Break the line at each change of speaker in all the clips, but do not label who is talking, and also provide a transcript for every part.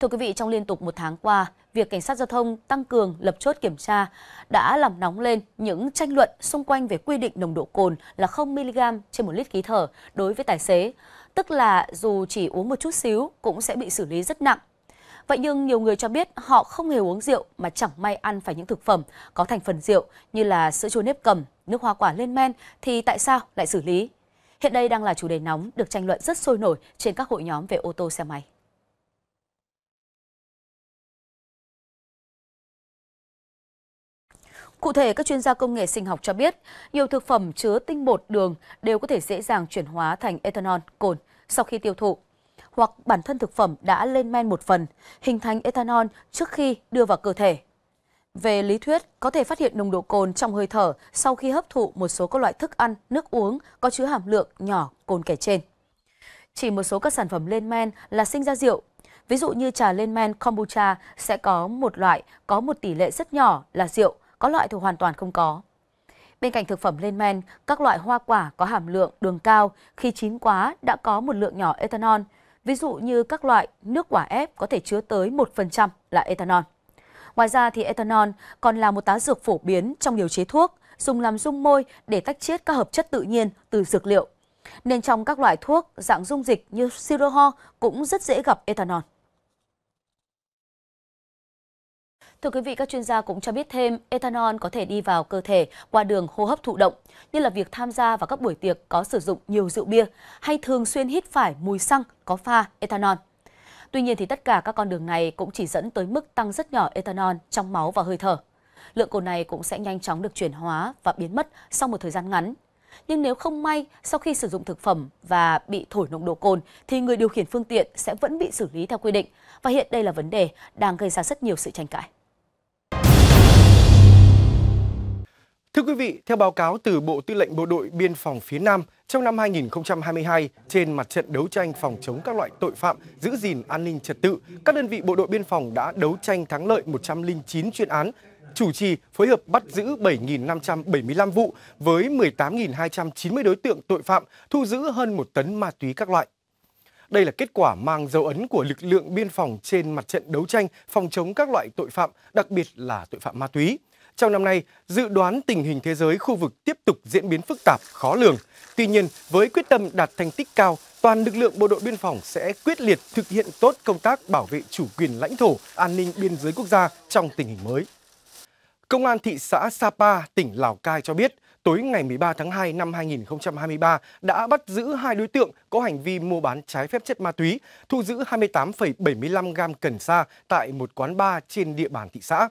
Thưa quý vị, trong liên tục một tháng qua, việc cảnh sát giao thông tăng cường lập chốt kiểm tra đã làm nóng lên những tranh luận xung quanh về quy định nồng độ cồn là 0mg trên một lít khí thở đối với tài xế. Tức là dù chỉ uống một chút xíu cũng sẽ bị xử lý rất nặng. Vậy nhưng nhiều người cho biết họ không hề uống rượu mà chẳng may ăn phải những thực phẩm có thành phần rượu như là sữa chua nếp cầm, nước hoa quả lên men thì tại sao lại xử lý? Hiện đây đang là chủ đề nóng được tranh luận rất sôi nổi trên các hội nhóm về ô tô xe máy. Cụ thể, các chuyên gia công nghệ sinh học cho biết, nhiều thực phẩm chứa tinh bột đường đều có thể dễ dàng chuyển hóa thành ethanol, cồn sau khi tiêu thụ hoặc bản thân thực phẩm đã lên men một phần, hình thành ethanol trước khi đưa vào cơ thể. Về lý thuyết, có thể phát hiện nồng độ cồn trong hơi thở sau khi hấp thụ một số các loại thức ăn, nước uống có chứa hàm lượng nhỏ cồn kể trên. Chỉ một số các sản phẩm lên men là sinh ra rượu. Ví dụ như trà lên men kombucha sẽ có một loại có một tỷ lệ rất nhỏ là rượu có loại thì hoàn toàn không có. Bên cạnh thực phẩm lên men, các loại hoa quả có hàm lượng đường cao khi chín quá đã có một lượng nhỏ ethanol, ví dụ như các loại nước quả ép có thể chứa tới 1% là ethanol. Ngoài ra thì ethanol còn là một tá dược phổ biến trong điều chế thuốc, dùng làm dung môi để tách chiết các hợp chất tự nhiên từ dược liệu. Nên trong các loại thuốc, dạng dung dịch như siroho cũng rất dễ gặp ethanol. Thưa quý vị, các chuyên gia cũng cho biết thêm ethanol có thể đi vào cơ thể qua đường hô hấp thụ động, như là việc tham gia vào các buổi tiệc có sử dụng nhiều rượu bia hay thường xuyên hít phải mùi xăng có pha ethanol. Tuy nhiên thì tất cả các con đường này cũng chỉ dẫn tới mức tăng rất nhỏ ethanol trong máu và hơi thở. Lượng cồn này cũng sẽ nhanh chóng được chuyển hóa và biến mất sau một thời gian ngắn. Nhưng nếu không may, sau khi sử dụng thực phẩm và bị thổi nồng độ cồn thì người điều khiển phương tiện sẽ vẫn bị xử lý theo quy định. Và hiện đây là vấn đề đang gây ra rất nhiều sự tranh cãi.
Thưa quý vị, theo báo cáo từ Bộ Tư lệnh Bộ đội Biên phòng phía Nam, trong năm 2022, trên mặt trận đấu tranh phòng chống các loại tội phạm, giữ gìn an ninh trật tự, các đơn vị bộ đội biên phòng đã đấu tranh thắng lợi 109 chuyên án, chủ trì phối hợp bắt giữ 7.575 vụ với 18.290 đối tượng tội phạm, thu giữ hơn 1 tấn ma túy các loại. Đây là kết quả mang dấu ấn của lực lượng biên phòng trên mặt trận đấu tranh phòng chống các loại tội phạm, đặc biệt là tội phạm ma túy. Trong năm nay, dự đoán tình hình thế giới khu vực tiếp tục diễn biến phức tạp, khó lường. Tuy nhiên, với quyết tâm đạt thành tích cao, toàn lực lượng bộ đội biên phòng sẽ quyết liệt thực hiện tốt công tác bảo vệ chủ quyền lãnh thổ, an ninh biên giới quốc gia trong tình hình mới. Công an thị xã Sapa, tỉnh Lào Cai cho biết, tối ngày 13 tháng 2 năm 2023 đã bắt giữ hai đối tượng có hành vi mua bán trái phép chất ma túy, thu giữ 28,75 gam cần sa tại một quán bar trên địa bàn thị xã.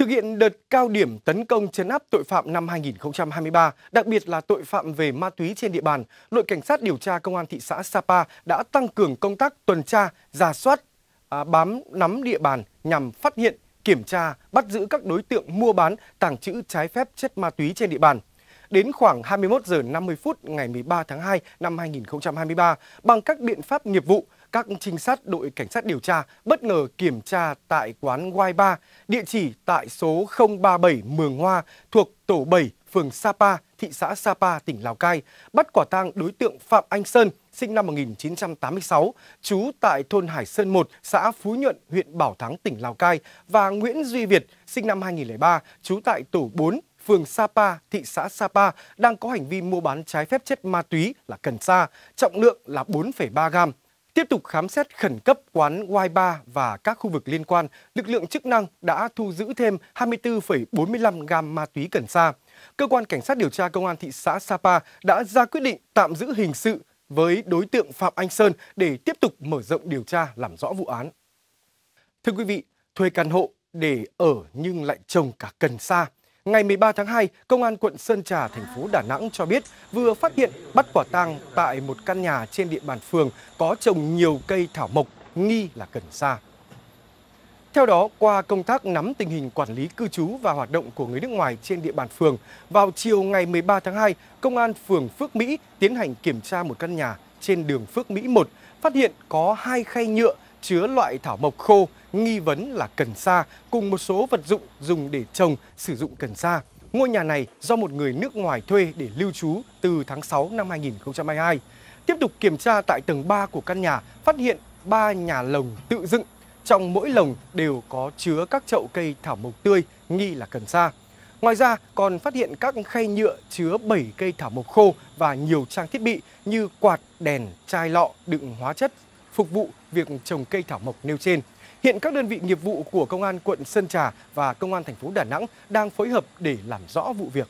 Thực hiện đợt cao điểm tấn công chấn áp tội phạm năm 2023, đặc biệt là tội phạm về ma túy trên địa bàn, đội cảnh sát điều tra công an thị xã Sapa đã tăng cường công tác tuần tra, giả soát, à, bám nắm địa bàn nhằm phát hiện, kiểm tra, bắt giữ các đối tượng mua bán, tàng trữ trái phép chất ma túy trên địa bàn. Đến khoảng 21 giờ 50 phút ngày 13 tháng 2 năm 2023, bằng các biện pháp nghiệp vụ, các trinh sát đội cảnh sát điều tra bất ngờ kiểm tra tại quán Y3, địa chỉ tại số 037 Mường Hoa thuộc tổ 7, phường Sapa, thị xã Sapa, tỉnh Lào Cai, bắt quả tang đối tượng Phạm Anh Sơn, sinh năm 1986, trú tại thôn Hải Sơn 1, xã Phú Nhuận, huyện Bảo Thắng, tỉnh Lào Cai và Nguyễn Duy Việt, sinh năm 2003, trú tại tổ 4, phường Sapa, thị xã Sapa đang có hành vi mua bán trái phép chất ma túy là cần sa, trọng lượng là 4,3 gram. Tiếp tục khám xét khẩn cấp quán Y3 và các khu vực liên quan, lực lượng chức năng đã thu giữ thêm 24,45 gam ma túy cần sa. Cơ quan Cảnh sát điều tra Công an thị xã Sapa đã ra quyết định tạm giữ hình sự với đối tượng Phạm Anh Sơn để tiếp tục mở rộng điều tra làm rõ vụ án. Thưa quý vị, thuê căn hộ để ở nhưng lại trồng cả cần sa. Ngày 13 tháng 2, Công an quận Sơn Trà, thành phố Đà Nẵng cho biết vừa phát hiện bắt quả tang tại một căn nhà trên địa bàn phường có trồng nhiều cây thảo mộc nghi là cần sa. Theo đó, qua công tác nắm tình hình quản lý cư trú và hoạt động của người nước ngoài trên địa bàn phường, vào chiều ngày 13 tháng 2, Công an phường Phước Mỹ tiến hành kiểm tra một căn nhà trên đường Phước Mỹ 1, phát hiện có hai khay nhựa chứa loại thảo mộc khô nghi vấn là cần sa cùng một số vật dụng dùng để trồng sử dụng cần sa. Ngôi nhà này do một người nước ngoài thuê để lưu trú từ tháng 6 năm 2022. Tiếp tục kiểm tra tại tầng 3 của căn nhà, phát hiện 3 nhà lồng tự dựng. Trong mỗi lồng đều có chứa các chậu cây thảo mộc tươi nghi là cần sa. Ngoài ra còn phát hiện các khay nhựa chứa 7 cây thảo mộc khô và nhiều trang thiết bị như quạt, đèn, chai lọ đựng hóa chất phục vụ việc trồng cây thảo mộc nêu trên. Hiện các đơn vị nghiệp vụ của Công an quận Sơn Trà và Công an thành phố Đà Nẵng đang phối hợp để làm rõ vụ việc.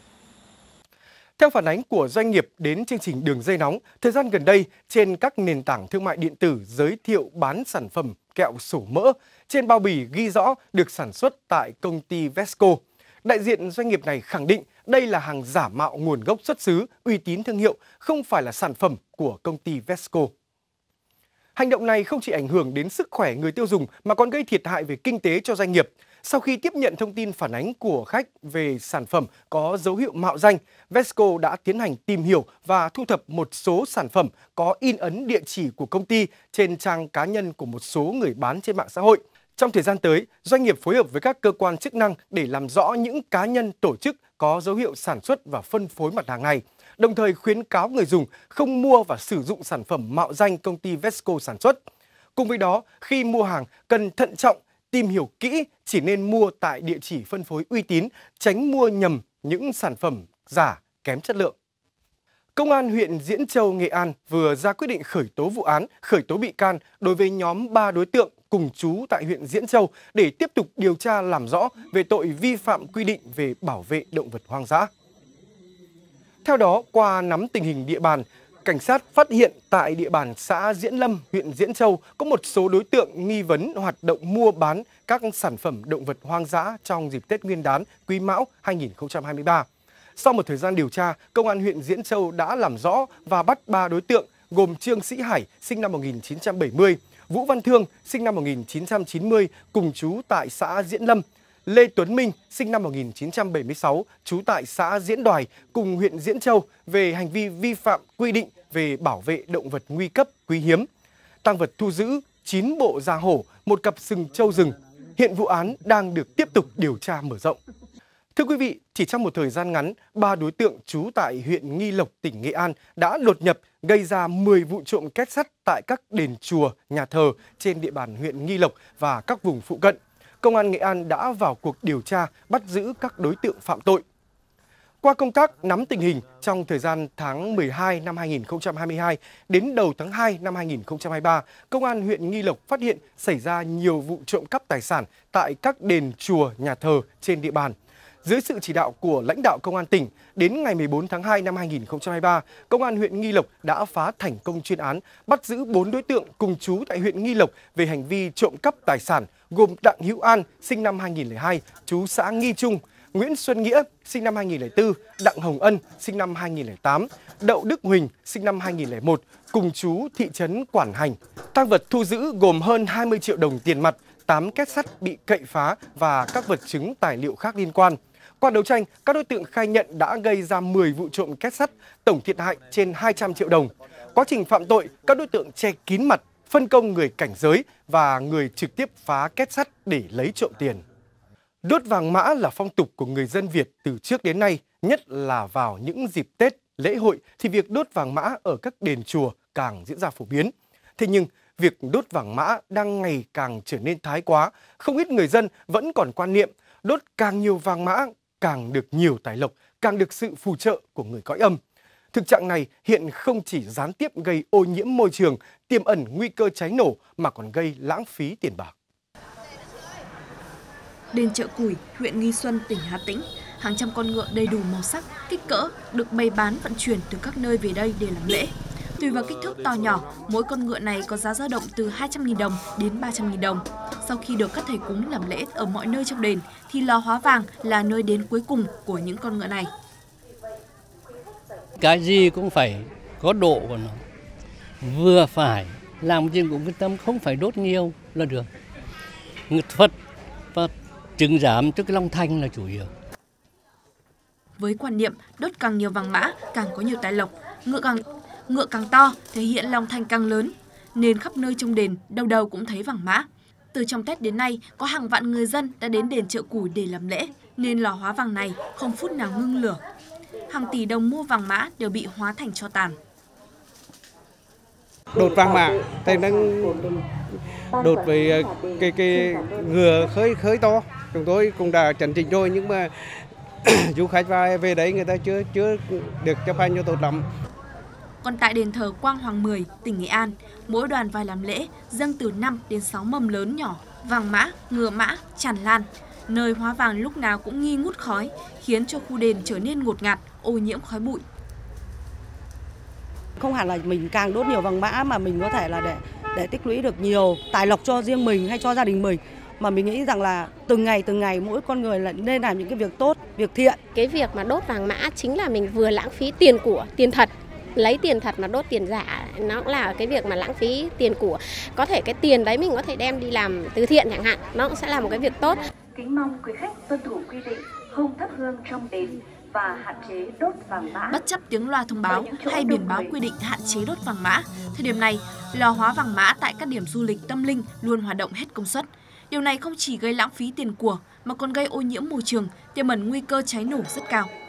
Theo phản ánh của doanh nghiệp đến chương trình Đường dây nóng, thời gian gần đây trên các nền tảng thương mại điện tử giới thiệu bán sản phẩm kẹo sổ mỡ trên bao bì ghi rõ được sản xuất tại công ty Vesco. Đại diện doanh nghiệp này khẳng định đây là hàng giả mạo nguồn gốc xuất xứ, uy tín thương hiệu, không phải là sản phẩm của công ty Vesco. Hành động này không chỉ ảnh hưởng đến sức khỏe người tiêu dùng mà còn gây thiệt hại về kinh tế cho doanh nghiệp. Sau khi tiếp nhận thông tin phản ánh của khách về sản phẩm có dấu hiệu mạo danh, Vesco đã tiến hành tìm hiểu và thu thập một số sản phẩm có in ấn địa chỉ của công ty trên trang cá nhân của một số người bán trên mạng xã hội. Trong thời gian tới, doanh nghiệp phối hợp với các cơ quan chức năng để làm rõ những cá nhân tổ chức có dấu hiệu sản xuất và phân phối mặt hàng này đồng thời khuyến cáo người dùng không mua và sử dụng sản phẩm mạo danh công ty Vesco sản xuất. Cùng với đó, khi mua hàng cần thận trọng, tìm hiểu kỹ, chỉ nên mua tại địa chỉ phân phối uy tín, tránh mua nhầm những sản phẩm giả, kém chất lượng. Công an huyện Diễn Châu, Nghệ An vừa ra quyết định khởi tố vụ án, khởi tố bị can đối với nhóm 3 đối tượng cùng chú tại huyện Diễn Châu để tiếp tục điều tra làm rõ về tội vi phạm quy định về bảo vệ động vật hoang dã. Theo đó, qua nắm tình hình địa bàn, cảnh sát phát hiện tại địa bàn xã Diễn Lâm, huyện Diễn Châu có một số đối tượng nghi vấn hoạt động mua bán các sản phẩm động vật hoang dã trong dịp Tết Nguyên đán Quý Mão 2023. Sau một thời gian điều tra, công an huyện Diễn Châu đã làm rõ và bắt 3 đối tượng gồm Trương Sĩ Hải sinh năm 1970, Vũ Văn Thương sinh năm 1990 cùng chú tại xã Diễn Lâm Lê Tuấn Minh, sinh năm 1976, trú tại xã Diễn Đoài cùng huyện Diễn Châu về hành vi vi phạm quy định về bảo vệ động vật nguy cấp quý hiếm. Tăng vật thu giữ 9 bộ da hổ, một cặp sừng châu rừng. Hiện vụ án đang được tiếp tục điều tra mở rộng. Thưa quý vị, chỉ trong một thời gian ngắn, ba đối tượng trú tại huyện Nghi Lộc, tỉnh Nghệ An đã đột nhập gây ra 10 vụ trộm két sắt tại các đền chùa, nhà thờ trên địa bàn huyện Nghi Lộc và các vùng phụ cận. Công an Nghệ An đã vào cuộc điều tra bắt giữ các đối tượng phạm tội. Qua công tác nắm tình hình trong thời gian tháng 12 năm 2022 đến đầu tháng 2 năm 2023, Công an huyện Nghi Lộc phát hiện xảy ra nhiều vụ trộm cắp tài sản tại các đền chùa, nhà thờ trên địa bàn. Dưới sự chỉ đạo của lãnh đạo công an tỉnh, đến ngày 14 tháng 2 năm 2023, công an huyện Nghi Lộc đã phá thành công chuyên án, bắt giữ 4 đối tượng cùng chú tại huyện Nghi Lộc về hành vi trộm cắp tài sản gồm Đặng Hữu An, sinh năm 2002, chú xã Nghi Trung, Nguyễn Xuân Nghĩa, sinh năm 2004, Đặng Hồng Ân, sinh năm 2008, Đậu Đức Huỳnh, sinh năm 2001, cùng chú thị trấn Quản Hành. Tăng vật thu giữ gồm hơn 20 triệu đồng tiền mặt, 8 két sắt bị cậy phá và các vật chứng tài liệu khác liên quan. Qua đấu tranh, các đối tượng khai nhận đã gây ra 10 vụ trộm két sắt, tổng thiệt hại trên 200 triệu đồng. Quá trình phạm tội, các đối tượng che kín mặt, phân công người cảnh giới và người trực tiếp phá két sắt để lấy trộm tiền. Đốt vàng mã là phong tục của người dân Việt từ trước đến nay, nhất là vào những dịp Tết, lễ hội thì việc đốt vàng mã ở các đền chùa càng diễn ra phổ biến. Thế nhưng, việc đốt vàng mã đang ngày càng trở nên thái quá, không ít người dân vẫn còn quan niệm đốt càng nhiều vàng mã càng được nhiều tài lộc, càng được sự phù trợ của người cõi âm. Thực trạng này hiện không chỉ gián tiếp gây ô nhiễm môi trường, tiềm ẩn nguy cơ cháy nổ mà còn gây lãng phí tiền bạc.
Đền chợ Củi, huyện Nghi Xuân, tỉnh Hà Tĩnh, hàng trăm con ngựa đầy đủ màu sắc, kích cỡ được bày bán vận chuyển từ các nơi về đây để làm lễ. Tùy vào kích thước to nhỏ, mỗi con ngựa này có giá dao động từ 200.000 đồng đến 300.000 đồng. Sau khi được các thầy cúng làm lễ ở mọi nơi trong đền, thì lò hóa vàng là nơi đến cuối cùng của những con ngựa này.
Cái gì cũng phải có độ của nó, vừa phải, làm trên cũng quyết tâm không phải đốt nhiều là được. Ngực Phật và trứng giảm trước cái long thanh là chủ yếu.
Với quan niệm đốt càng nhiều vàng mã càng có nhiều tài lộc, ngựa càng ngựa càng to thể hiện lòng thành càng lớn, nên khắp nơi trong đền đâu đâu cũng thấy vàng mã. Từ trong Tết đến nay, có hàng vạn người dân đã đến đền chợ củi để làm lễ, nên lò hóa vàng này không phút nào ngưng lửa. Hàng tỷ đồng mua vàng mã đều bị hóa thành cho tàn.
Đột vàng mã, thì đang đột với ờ, cái cái ngựa khơi khơi to. Chúng tôi cũng đã chấn chỉnh rồi nhưng mà du khách về đấy người ta chưa chưa được chấp hành cho tốt lắm.
Còn tại đền thờ Quang Hoàng 10, tỉnh Nghệ An, mỗi đoàn vai làm lễ dâng từ 5 đến 6 mầm lớn nhỏ, vàng mã, ngựa mã, tràn lan, nơi hóa vàng lúc nào cũng nghi ngút khói, khiến cho khu đền trở nên ngột ngạt, ô nhiễm khói bụi. Không hẳn là mình càng đốt nhiều vàng mã mà mình có thể là để để tích lũy được nhiều tài lộc cho riêng mình hay cho gia đình mình mà mình nghĩ rằng là từng ngày từng ngày mỗi con người là nên làm những cái việc tốt, việc thiện. Cái việc mà đốt vàng mã chính là mình vừa lãng phí tiền của, tiền thật lấy tiền thật mà đốt tiền giả nó cũng là cái việc mà lãng phí tiền của có thể cái tiền đấy mình có thể đem đi làm từ thiện chẳng hạn nó cũng sẽ là một cái việc tốt kính mong quý khách tuân thủ quy định không thắp hương trong đền và hạn chế đốt vàng mã. Bất chấp tiếng loa thông báo hay biển báo quy định hạn chế đốt vàng mã, thời điểm này, lò hóa vàng mã tại các điểm du lịch tâm linh luôn hoạt động hết công suất. Điều này không chỉ gây lãng phí tiền của mà còn gây ô nhiễm môi trường, tiềm ẩn nguy cơ cháy nổ rất cao.